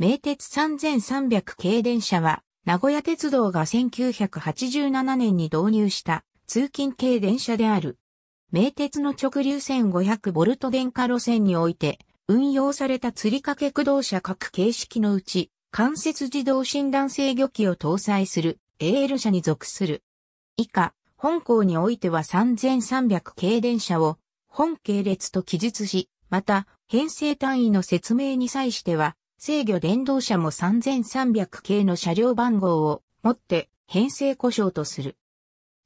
名鉄3300系電車は、名古屋鉄道が1987年に導入した通勤系電車である。名鉄の直流線500ボルト電化路線において、運用された吊り掛け駆動車各形式のうち、関節自動診断制御機を搭載する AL 車に属する。以下、本校においては3300系電車を本系列と記述し、また、編成単位の説明に際しては、制御電動車も3300系の車両番号を持って編成故障とする。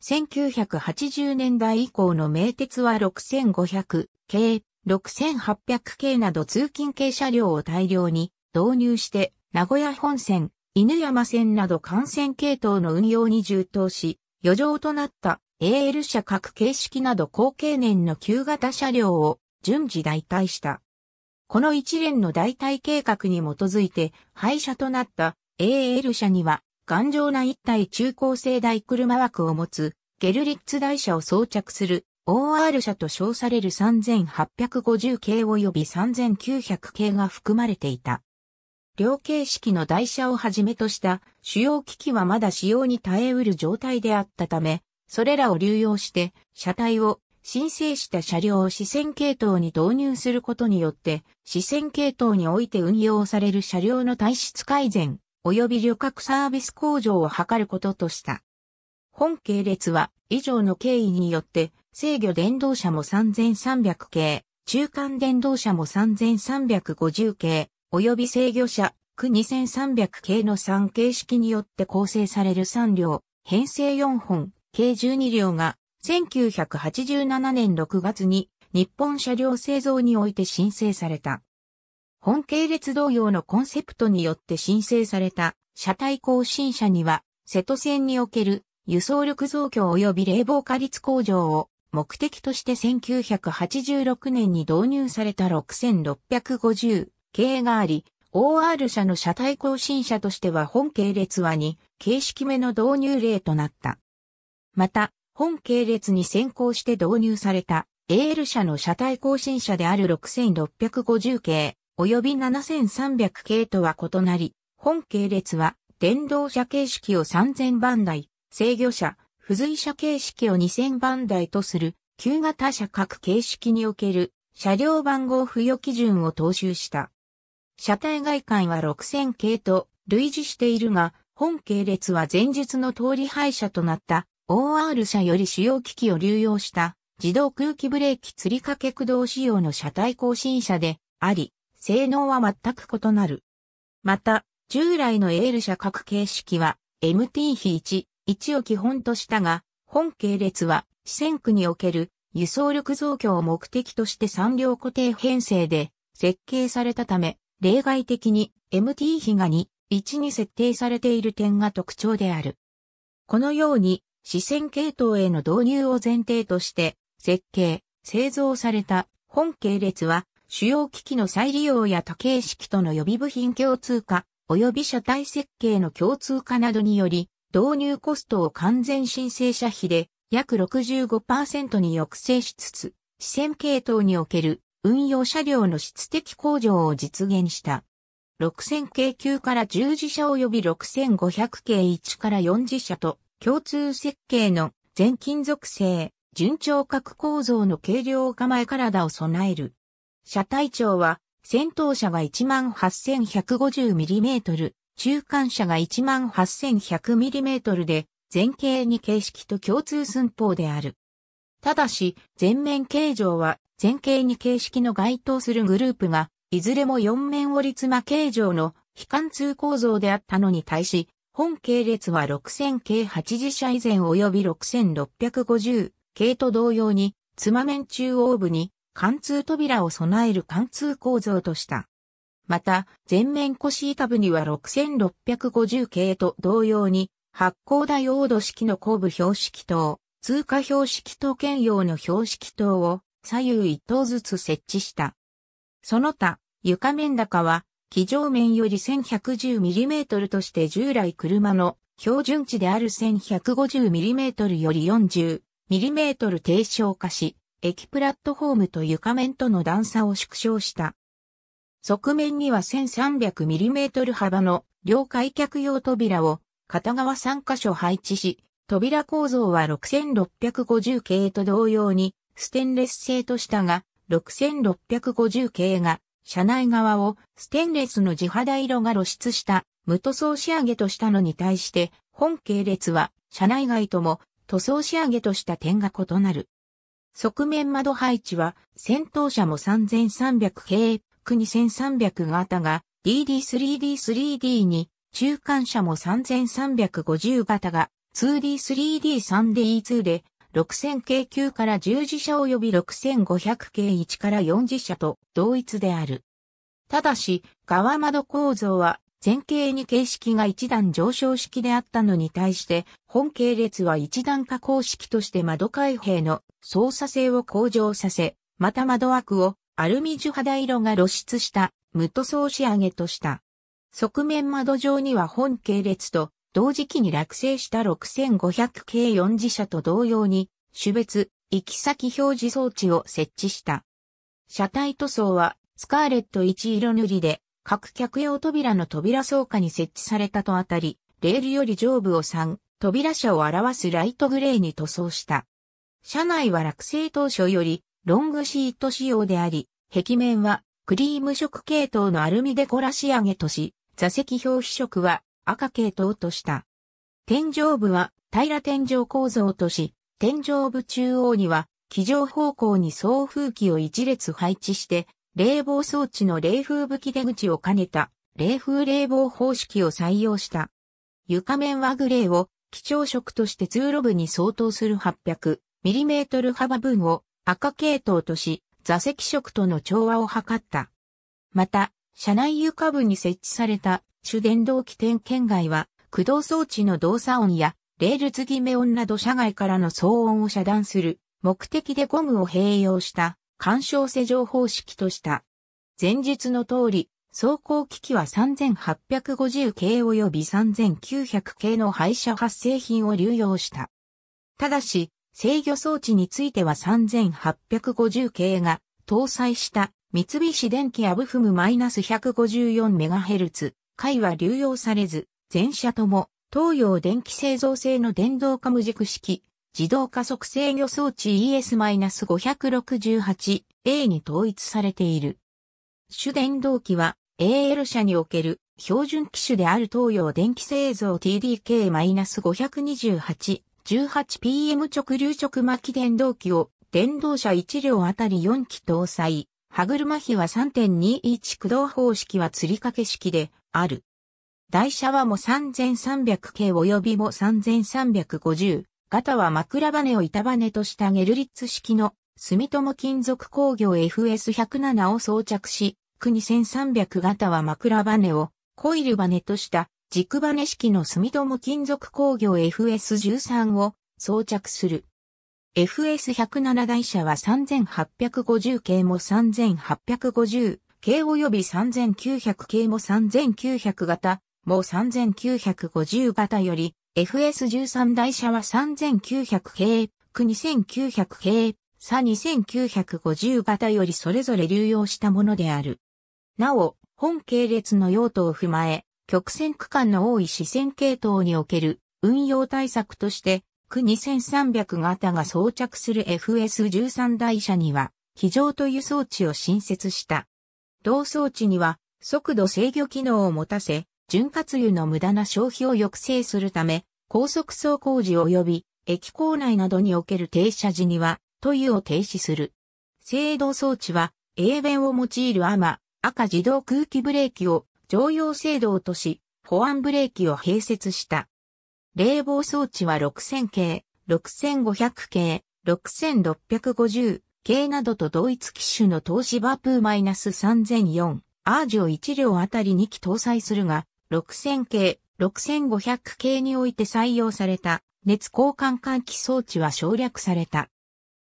1980年代以降の名鉄は6500系、6800系など通勤系車両を大量に導入して名古屋本線、犬山線など幹線系統の運用に充当し、余剰となった AL 車各形式など高経年の旧型車両を順次代替した。この一連の代替計画に基づいて廃車となった AL 車には頑丈な一体中高生大車枠を持つゲルリッツ台車を装着する OR 車と称される3850系及び3900系が含まれていた。両形式の台車をはじめとした主要機器はまだ使用に耐えうる状態であったため、それらを流用して車体を申請した車両を視線系統に導入することによって、視線系統において運用される車両の体質改善、及び旅客サービス向上を図ることとした。本系列は、以上の経緯によって、制御電動車も3300系、中間電動車も3350系、及び制御車、区2300系の3形式によって構成される3両、編成4本、計12両が1987年6月に日本車両製造において申請された。本系列同様のコンセプトによって申請された車体更新車には、瀬戸線における輸送力増強及び冷房化率向上を目的として1986年に導入された6650系があり、OR 車の車体更新車としては本系列はに形式目の導入例となった。また、本系列に先行して導入された AL 社の車体更新車である6650系及び7300系とは異なり、本系列は電動車形式を3000番台、制御車、付随車形式を2000番台とする旧型車各形式における車両番号付与基準を踏襲した。車体外観は6000系と類似しているが、本系列は前述の通り廃車となった OR 車より主要機器を流用した自動空気ブレーキ吊りかけ駆動仕様の車体更新車であり、性能は全く異なる。また、従来のエー車各形式は MT-1 比、1を基本としたが、本系列は四線区における輸送力増強を目的として3両固定編成で設計されたため、例外的に MT 比が2、1に設定されている点が特徴である。このように視線系統への導入を前提として、設計、製造された本系列は、主要機器の再利用や多形式との予備部品共通化、及び車体設計の共通化などにより、導入コストを完全申請者比で約65%に抑制しつつ、視線系統における運用車両の質的向上を実現した。6000系9から10次車及び6500系1から4次車と共通設計の全金属製、順調角構造の軽量構え体を備える。車体長は、先頭車が 18,150mm、中間車が 18,100mm で、前傾に形式と共通寸法である。ただし、前面形状は、前傾に形式の該当するグループが、いずれも4面折り妻形状の非貫通構造であったのに対し、本系列は6000系80社以前及び6650系と同様に、つま面中央部に貫通扉を備える貫通構造とした。また、前面腰板部には6650系と同様に、発光ダイオード式の後部標識灯、通過標識灯兼用の標識灯を左右一灯ずつ設置した。その他、床面高は機上面より 1110mm として従来車の標準値である 1150mm より 40mm 低床化し、駅プラットフォームと床面との段差を縮小した。側面には 1300mm 幅の両開脚用扉を片側3箇所配置し、扉構造は6650系と同様にステンレス製としたが、6650系が車内側をステンレスの地肌色が露出した無塗装仕上げとしたのに対して、本系列は車内外とも塗装仕上げとした点が異なる。側面窓配置は先頭車も 3300K、2300型が DD3D3D に中間車も3350型が 2D3D3D2 で6000系9から10次車及び6500系1から4次車と同一である。ただし、側窓構造は前景に形式が一段上昇式であったのに対して、本系列は一段加工式として窓開閉の操作性を向上させ、また窓枠をアルミ樹肌色が露出した無塗装仕上げとした。側面窓上には本系列と同時期に落成した6500 k 4自社と同様に、種別、行き先表示装置を設置した。車体塗装は、スカーレット1色塗りで、各客用扉の扉倉庫に設置されたとあたり、レールより上部を3、扉車を表すライトグレーに塗装した。車内は落成当初より、ロングシート仕様であり、壁面は、クリーム色系統のアルミデコラ仕上げとし、座席表皮色は赤系統とした。天井部は平ら天井構造とし、天井部中央には気上方向に送風機を一列配置して、冷房装置の冷風吹き出口を兼ねた冷風冷房方式を採用した。床面はグレーを基調色として通路部に相当する 800mm 幅分を赤系統とし、座席色との調和を図った。また、車内床部に設置された主電動起点圏外は、駆動装置の動作音や、レール継ぎ目音など車外からの騒音を遮断する、目的でゴムを併用した、干渉施錠方式とした。前述の通り、走行機器は3850系及び3900系の廃車発生品を流用した。ただし、制御装置については3850系が搭載した三菱電機アブフム -154MHz 回は流用されず、全社とも東洋電気製造製の電動化無軸式自動加速制御装置 ES-568A に統一されている。主電動機は AL 社における標準機種である東洋電気製造 TDK-528-18PM 直流直巻電動機を電動車1両あたり4機搭載。歯車比は3.21駆動方式は吊り掛け式で、ある。台車はも3300系及びも3350。型は枕羽を板羽としたゲルリッツ式の住友金属工業 FS107 を装着し、国1300型は枕羽をコイル羽とした軸羽式の住友金属工業 FS13 を装着する。FS107 台車は3850系も3850系及び3900系も3900型、もう3950型より、FS13 台車は3900系、2900系、差2950型よりそれぞれ流用したものである。なお、本系列の用途を踏まえ、曲線区間の多い視線系統における運用対策として、区2300型が装着する FS13 台車には、非常という装置を新設した。同装置には速度制御機能を持たせ、潤滑油の無駄な消費を抑制するため、高速走行時及び駅構内などにおける停車時には、塗油を停止する。制動装置は、英弁を用いるアマ、赤自動空気ブレーキを常用制動とし、保安ブレーキを併設した。冷房装置は6000系、6500系、6650、系などと同一機種の東芝プー -3004、アージを1両あたり2機搭載するが、6000系、6500系において採用された熱交換換気装置は省略された。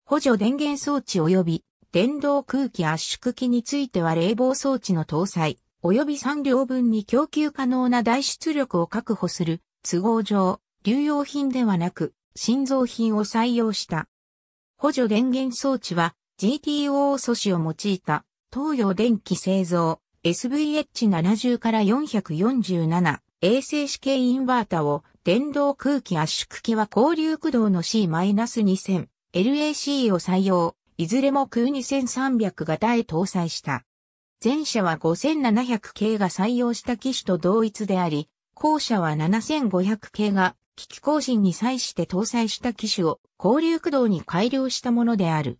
補助電源装置及び電動空気圧縮機については冷房装置の搭載、及び3両分に供給可能な大出力を確保する都合上、流用品ではなく、心臓品を採用した。補助電源装置は GTO 素子を用いた東洋電気製造 SVH70 から447衛星試験インバータを電動空気圧縮機は交流駆動の C-2000 LAC を採用、いずれも空2300型へ搭載した。前者は5700系が採用した機種と同一であり、後者は7500系が機器更新に際して搭載した機種を交流駆動に改良したものである。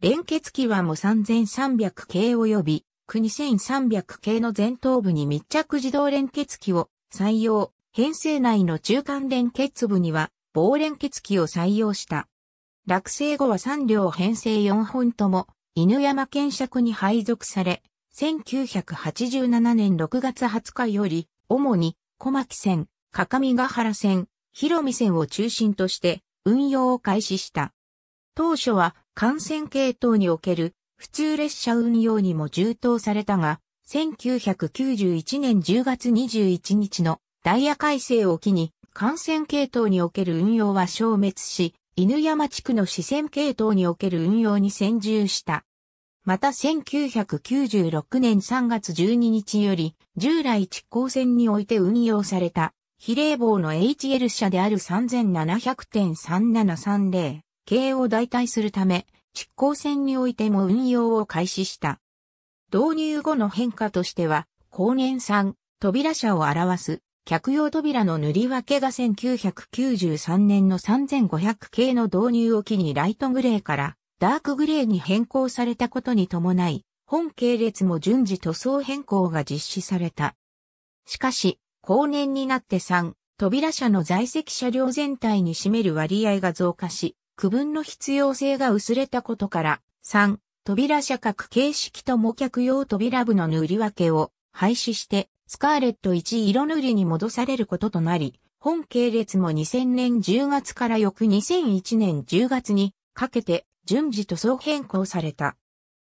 連結機はも3300系及び9300系の前頭部に密着自動連結機を採用、編成内の中間連結部には棒連結機を採用した。落成後は3両編成4本とも犬山検釈に配属され、1987年6月20日より、主に小牧線、各務原線、広見線を中心として運用を開始した。当初は幹線系統における普通列車運用にも充当されたが、1991年10月21日のダイヤ改正を機に幹線系統における運用は消滅し、犬山地区の支線系統における運用に専従した。また1996年3月12日より従来地高線において運用された比例棒の HL 社である3700.3730系を代替するため、執行線においても運用を開始した。導入後の変化としては、後年産、扉車を表す、客用扉の塗り分けが1993年の3500系の導入を機にライトグレーからダークグレーに変更されたことに伴い、本系列も順次塗装変更が実施された。しかし、後年になって3、扉車の在籍車両全体に占める割合が増加し、区分の必要性が薄れたことから、3、扉車各形式とも客用扉部の塗り分けを廃止して、スカーレット1色塗りに戻されることとなり、本系列も2000年10月から翌2001年10月にかけて順次塗装変更された。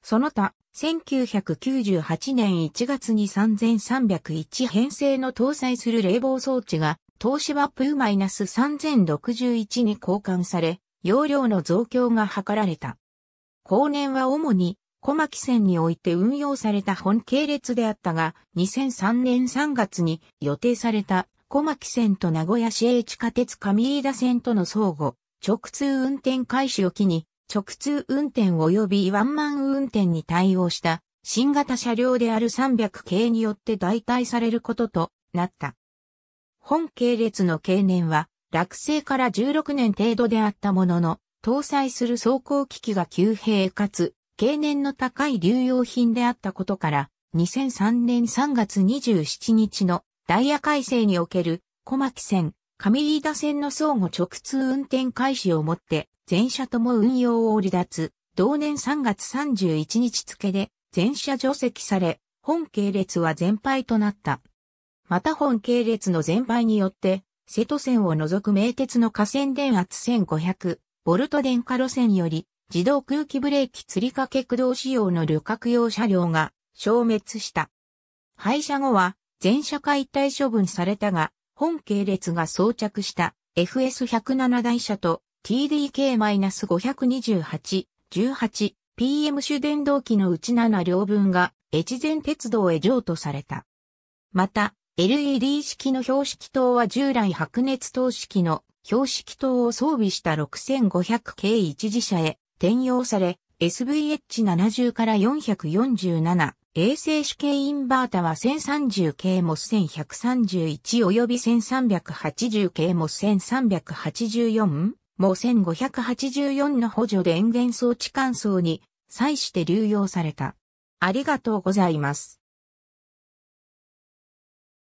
その他、1998年1月に3301編成の搭載する冷房装置が、東芝プーマイナス3061に交換され、容量の増強が図られた。後年は主に、小牧線において運用された本系列であったが、2003年3月に予定された小牧線と名古屋市営地下鉄上飯田線との相互、直通運転開始を機に、直通運転及びワンマン運転に対応した新型車両である300系によって代替されることとなった。本系列の経年は落成から16年程度であったものの、搭載する走行機器が急兵かつ、経年の高い流用品であったことから、2003年3月27日のダイヤ改正における小牧線、上飯田線の相互直通運転開始をもって、全社とも運用を離脱、同年3月31日付で全社除籍され、本系列は全廃となった。また本系列の全廃によって、瀬戸線を除く名鉄の河川電圧1500、ボルト電化路線より、自動空気ブレーキ吊り掛け駆動仕様の旅客用車両が消滅した。廃車後は全車解体処分されたが、本系列が装着した FS107 台車と TDK-528、18、PM 主電動機のうち7両分が越前鉄道へ譲渡された。また、LED 式の標識灯は従来白熱灯式の標識灯を装備した6500系一次車へ転用され、SVH70 から447、衛星主系インバータは1030系も1131及び1380系も1384も1584の補助で塩原装置換装に際して流用された。ありがとうございます。